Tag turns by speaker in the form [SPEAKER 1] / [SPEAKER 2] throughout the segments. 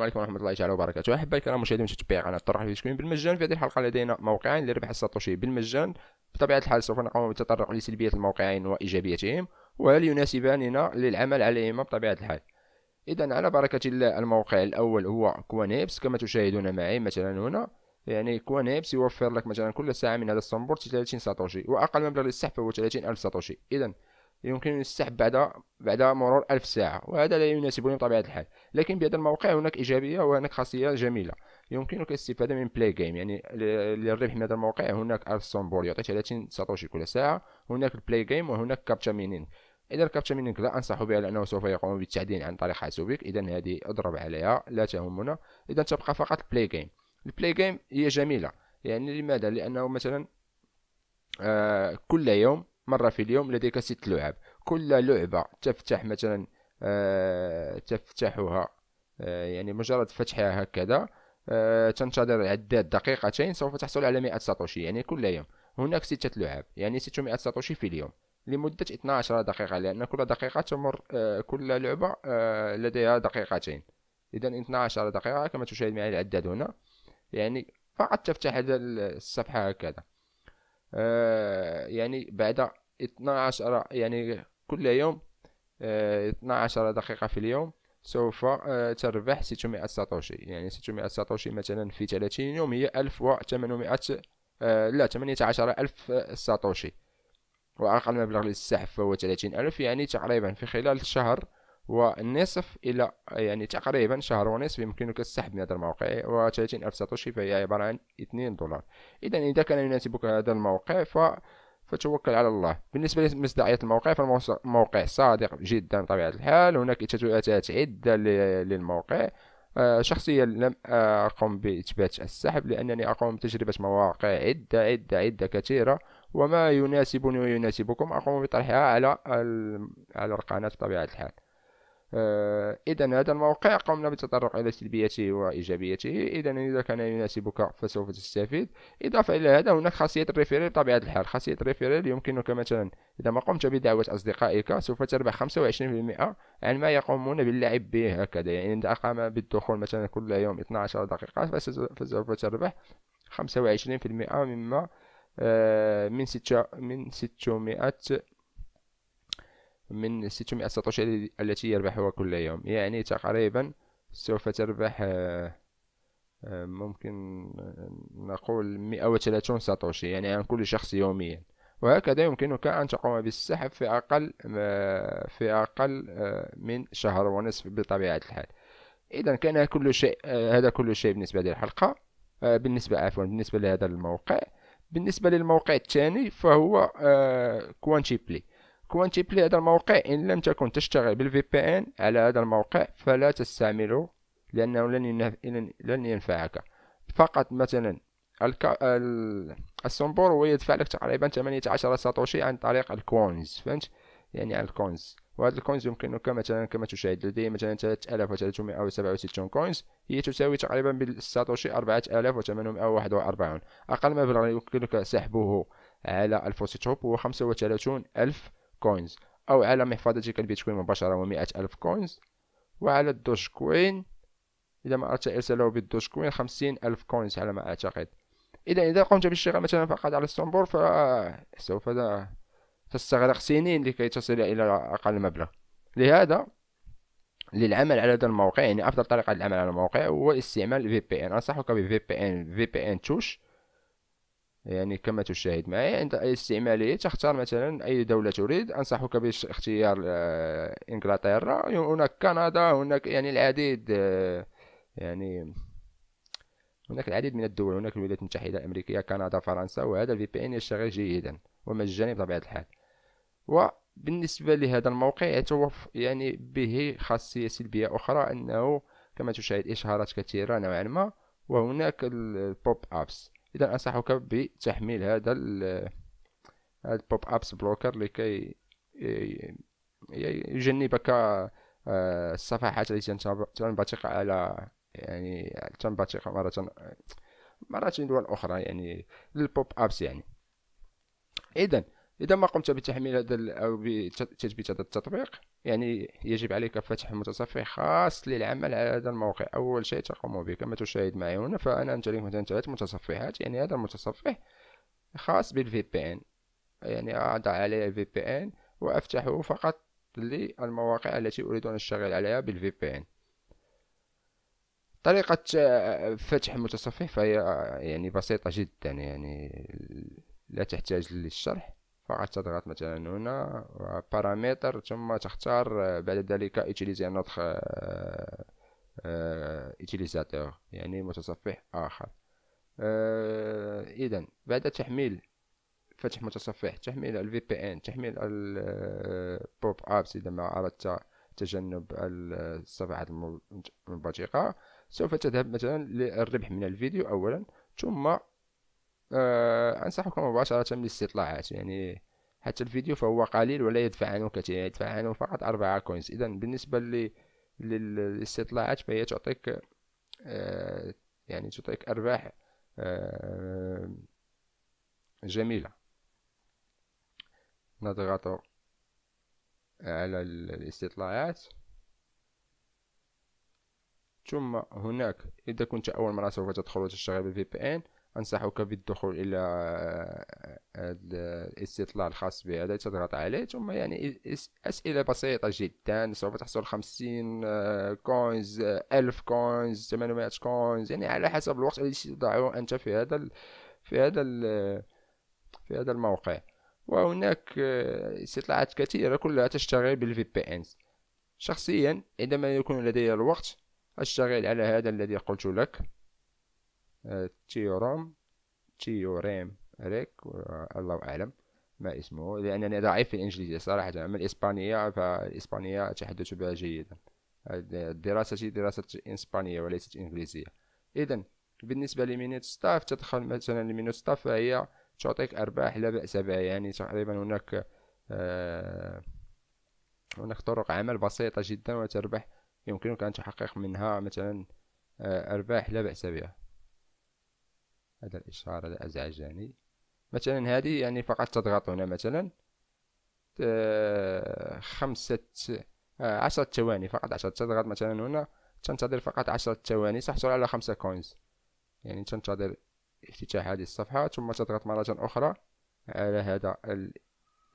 [SPEAKER 1] السلام عليكم ورحمه الله تعالى وبركاته احبائي الكرام مشاهدين ومتابعين قناه طرح بيتكوين بالمجان في هذه الحلقه لدينا موقعين لربح الساتوشي بالمجان بطبيعه الحال سوف نقوم بالتطرق لسلبيه الموقعين وايجابيتهم وهل يناسباننا للعمل عليهما بطبيعه الحال اذا على بركه الله الموقع الاول هو كوانيبس كما تشاهدون معي مثلا هنا يعني كوانيبس يوفر لك مثلا كل ساعه من هذا الصنبور 30 ساتوشي واقل مبلغ للسحب هو 30 الف ساتوشي اذا يمكن السحب بعد بعد مرور ألف ساعة وهذا لا يناسبني بطبيعة الحال لكن بهذا الموقع هناك إيجابية وهناك خاصية جميلة يمكنك الاستفادة من بلاي جيم يعني للربح من هذا الموقع هناك أرسون بول يعطي 30 ساتوشي كل ساعة هناك البلاي جيم وهناك كابتشا مينينغ إذا كابتشا مينين لا أنصح بها لأنه سوف يقوم بالتعدين عن طريق حاسوبك إذا هذه اضرب عليها لا تهمنا إذا تبقى فقط بلاي جيم البلاي جيم هي جميلة يعني لماذا لأنه مثلا آه كل يوم مرة في اليوم لديك ست لعب كل لعبة تفتح مثلا آه تفتحها آه يعني مجرد فتحها هكذا آه تنتظر عداد دقيقتين سوف تحصل على 100 ساتوشي يعني كل يوم هناك ستة لعب يعني 600 ساتوشي في اليوم لمدة 12 دقيقة لأن كل دقيقة تمر آه، كل لعبة آه، لديها دقيقتين إذا 12 دقيقة كما تشاهد معي العداد هنا يعني فقط تفتح هذا الصفحة هكذا آه، يعني بعد 12 يعني كل يوم 12 آه، دقيقة في اليوم سوف آه، تربح 600 ساتوشي يعني 600 ساتوشي مثلا في 30 يوم هي 1800 آه، لا 18000 ساتوشي وأقل مبلغ للسحب هو 30000 يعني تقريبا في خلال شهر ونصف إلى يعني تقريبا شهر ونصف يمكنك السحب من هذا الموقع و 30000 ساتوشي فهي عبارة عن 2 دولار إذا إذا كان يناسبك هذا الموقع ف فتوكل على الله بالنسبه لمصداقيه الموقع فالموقع صادق جدا بطبيعه الحال هناك تتبعات عده للموقع آه، شخصيا لم أقم بإثبات السحب لأنني أقوم بتجربة مواقع عدة عدة عدة كثيرة وما يناسبني ويناسبكم أقوم بطرحها على على القناة بطبيعة الحال آه، إذا هذا الموقع قمنا بالتطرق إلى سلبياته وإيجابياته إذا إذا كان يناسبك فسوف تستفيد إضافة إلى هذا هناك خاصية الريفيرال بطبيعة الحال خاصية الريفيرال يمكنك مثلا إذا ما قمت بدعوة أصدقائك سوف تربح 25% عن ما يقومون باللعب به هكذا يعني إذا قام بالدخول مثلا كل يوم 12 دقيقة فسوف تربح 25% مما آه، من ستة من 600 من 600 ساتوشي التي يربحها كل يوم يعني تقريبا سوف تربح آه، آه، ممكن نقول 130 ساتوشي يعني عن كل شخص يوميا وهكذا يمكنك أن تقوم بالسحب في أقل آه، في أقل من شهر ونصف بطبيعة الحال إذا كان كل شيء هذا كل شيء بالنسبة للحلقة بالنسبة عفوا بالنسبة لهذا الموقع بالنسبة للموقع الثاني فهو كوانتي بلي بلي هذا الموقع إن لم تكن تشتغل بالفي بي ان على هذا الموقع فلا تستعمله لأنه لن لن ينفعك فقط مثلا السنبور هو يدفع لك تقريبا 18 ساتوشي عن طريق الكوينز فهمت يعني الكوينز وهذا الكوينز يمكنك مثلا كما تشاهد لدي مثلا 3367 كوينز هي تساوي تقريبا بالساتوشي 4841 اقل مبلغ يمكنك سحبه على الفوسيتوب هو 35000 كوينز أو على محفظتك البيتكوين مباشرة و ألف كوينز وعلى الدوج كوين إذا ما أردت إرساله بالدوج كوين خمسين ألف كوينز على ما أعتقد إذا إذا قمت بالشراء مثلا فقط على الصنبور فسوف تستغرق سنين لكي تصل إلى أقل مبلغ لهذا للعمل على هذا الموقع يعني أفضل طريقة للعمل على الموقع هو استعمال بي ان أنصحك في بي ان توش يعني كما تشاهد معي عند الاستعمالية تختار مثلا أي دولة تريد أنصحك باختيار آه، إنجلترا هناك كندا هناك يعني العديد آه، يعني هناك العديد من الدول هناك الولايات المتحدة الأمريكية كندا فرنسا وهذا الفي بي إن يشتغل جيدا ومجاني بطبيعة الحال وبالنسبة لهذا الموقع يتوف يعني به خاصية سلبية أخرى أنه كما تشاهد إشهارات كثيرة نوعا ما وهناك البوب أبس اذا انصحك بتحميل هذا هذا البوب ابس بلوكر لكي يجنبك آه، الصفحات التي تنبثق على يعني تنبثق مرة مرات دول أخرى يعني للبوب أبس يعني إذا اذا ما قمت بتحميل هذا او بتثبيت هذا التطبيق يعني يجب عليك فتح متصفح خاص للعمل على هذا الموقع اول شيء تقوم به كما تشاهد معي هنا فانا امتلك مثلا ثلاث متصفحات يعني هذا المتصفح خاص بالفي بي ان يعني اضع عليه الفي بي ان وافتحه فقط للمواقع التي اريد ان اشتغل عليها بالفي بي ان طريقة آه، فتح المتصفح فهي آه، يعني بسيطة جدا يعني لا تحتاج للشرح فقط تضغط مثلا هنا بارامتر ثم تختار آه، بعد ذلك اتيليزي نوتخ اتيليزاتور آه، آه، يعني متصفح اخر اذا بعد تحميل فتح متصفح تحميل الفي بي ان تحميل البوب ابس اذا ما اردت تجنب الصفحات المنبثقه سوف تذهب مثلا للربح من الفيديو اولا ثم أه انصحكم مباشره بالاستطلاعات يعني حتى الفيديو فهو قليل ولا يدفع عنه كثير يدفع عنه فقط أربعة كوينز إذا بالنسبة لي للاستطلاعات فهي تعطيك آه يعني تعطيك أرباح آه جميلة نضغط على الاستطلاعات ثم هناك إذا كنت أول مرة سوف تدخل وتشتغل بالفي بي إن أنصحك بالدخول إلى آه، آه، آه، الاستطلاع الخاص بهذا تضغط عليه ثم يعني أسئلة بسيطة جدا سوف تحصل خمسين كوينز ألف كوينز 800 كوينز يعني على حسب الوقت الذي تضعه أنت في هذا في هذا في هذا الموقع وهناك استطلاعات كثيرة كلها تشتغل بالفي بي انز شخصيا عندما يكون لدي الوقت أشتغل على هذا الذي قلت لك تيورام تيورام ريك الله أعلم ما اسمه لأنني ضعيف في الإنجليزية صراحة أما الإسبانية فالإسبانية أتحدث بها جيدا دراستي دراسة إسبانية وليست إنجليزية إذا بالنسبة لمينوت ستاف تدخل مثلا لمينوت ستاف فهي تعطيك أرباح لا بأس بها يعني تقريبا هناك آه هناك طرق عمل بسيطة جدا وتربح يمكنك أن تحقق منها مثلا آه، أرباح لا بأس بها هذا الإشهار هذا أزعجني مثلا هذه يعني فقط تضغط هنا مثلا آه، خمسة آه، عشرة ثواني فقط عشرة تضغط مثلا هنا تنتظر فقط عشرة ثواني سأحصل على خمسة كوينز يعني تنتظر افتتاح هذه الصفحة ثم تضغط مرة أخرى على هذا ال...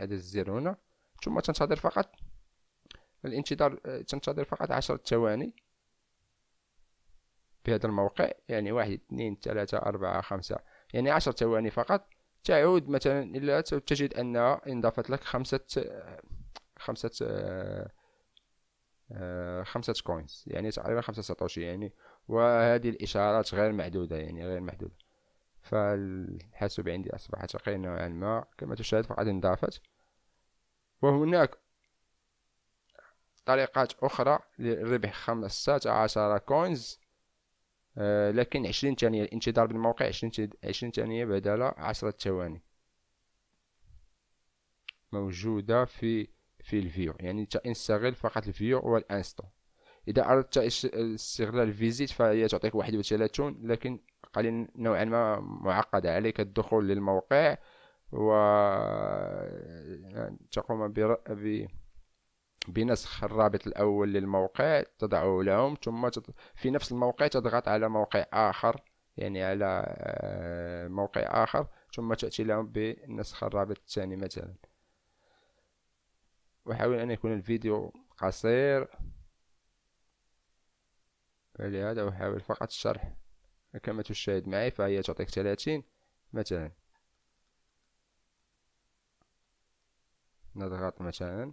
[SPEAKER 1] هذا الزر هنا ثم تنتظر فقط الانتظار آه، تنتظر فقط عشرة ثواني بهذا الموقع يعني واحد اثنين ثلاثة أربعة خمسة يعني عشر ثواني فقط تعود مثلا إلا تجد أنها انضافت لك خمسة خمسة خمسة كوينز يعني تقريبا خمسة ساتوشي يعني وهذه الإشارات غير محدودة يعني غير محدودة فالحاسوب عندي أصبح تقريبا نوعا ما كما تشاهد فقد انضافت وهناك طريقات أخرى للربح خمسة عشر كوينز آه، لكن عشرين ثانية الانتظار بالموقع عشرين ثانية بدل 10 ثواني موجودة في في الفيو يعني تنستغل فقط الفيو والانستون اذا اردت استغلال الفيزيت فهي تعطيك واحد لكن قليل نوعا ما معقدة عليك الدخول للموقع و آه، تقوم ب بنسخ الرابط الأول للموقع تضعه لهم ثم في نفس الموقع تضغط على موقع آخر يعني على آه، موقع آخر ثم تأتي لهم بنسخ الرابط الثاني مثلا وحاول أن يكون الفيديو قصير فلهذا أحاول فقط الشرح كما تشاهد معي فهي تعطيك 30 مثلا نضغط مثلا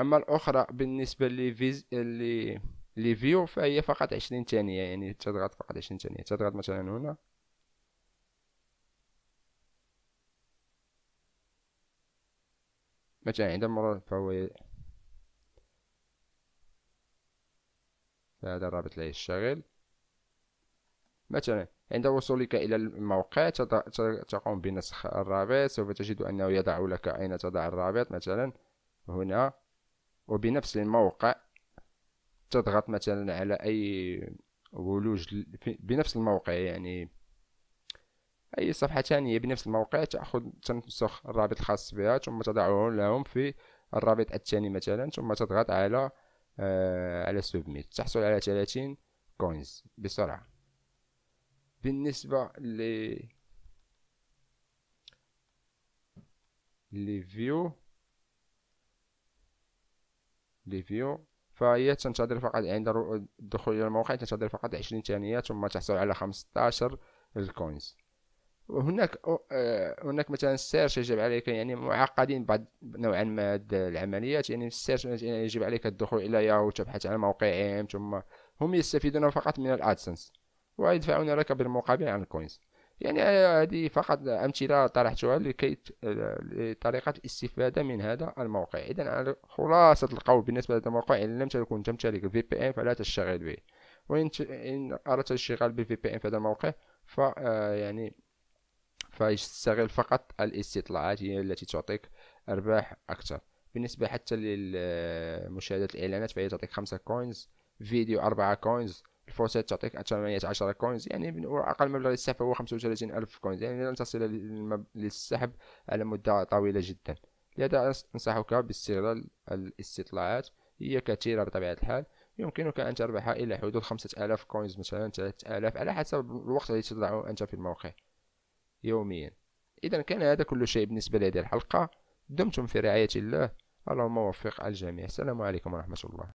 [SPEAKER 1] اما الاخرى بالنسبه لي فيز اللي لي فيو فهي فقط 20 ثانيه يعني تضغط فقط 20 ثانيه تضغط مثلا هنا مثلا عند مرة فهو هذا الرابط لا يشتغل مثلا عند وصولك إلى الموقع تقوم بنسخ الرابط سوف تجد أنه يضع لك أين تضع الرابط مثلا هنا وبنفس الموقع تضغط مثلا على أي ولوج بنفس الموقع يعني أي صفحة ثانية بنفس الموقع تأخذ تنسخ الرابط الخاص بها ثم تضعه لهم في الرابط الثاني مثلا ثم تضغط على آه على سبميت تحصل على 30 كوينز بسرعة بالنسبة ل لي فيو فيو فهي تنتظر فقط عند الدخول الى الموقع تنتظر فقط عشرين ثانيه ثم تحصل على 15 الكوينز هناك هناك مثلا السيرش يجب عليك يعني معقدين بعض نوعا ما العمليات يعني السيرش يجب عليك الدخول الى ياهو تبحث عن موقعهم ثم هم يستفيدون فقط من الادسنس ويدفعون لك بالمقابل عن الكوينز يعني هذه فقط أمثلة طرحتها لكي لطريقة الاستفادة من هذا الموقع إذا خلاصة القول بالنسبة لهذا الموقع إن لم تكن تمتلك الفي بي إن فلا تشتغل به وإن أردت الاشتغال بالفي بي إن في هذا الموقع ف آه، يعني فاستغل فقط الاستطلاعات هي التي تعطيك أرباح أكثر بالنسبة حتى لمشاهدة آه، الإعلانات فهي تعطيك خمسة كوينز فيديو أربعة كوينز الفرصة تعطيك 810 كوينز يعني أقل مبلغ للسحب هو 35 ألف كوينز يعني لن تصل للسحب على مدة طويلة جدا لهذا أنصحك باستغلال الاستطلاعات هي كثيرة بطبيعة الحال يمكنك أن تربح إلى حدود 5000 كوينز مثلا 3000 على حسب الوقت الذي تضعه أنت في الموقع يوميا إذا كان هذا كل شيء بالنسبة لهذه الحلقة دمتم في رعاية الله اللهم وفق الجميع السلام عليكم ورحمة الله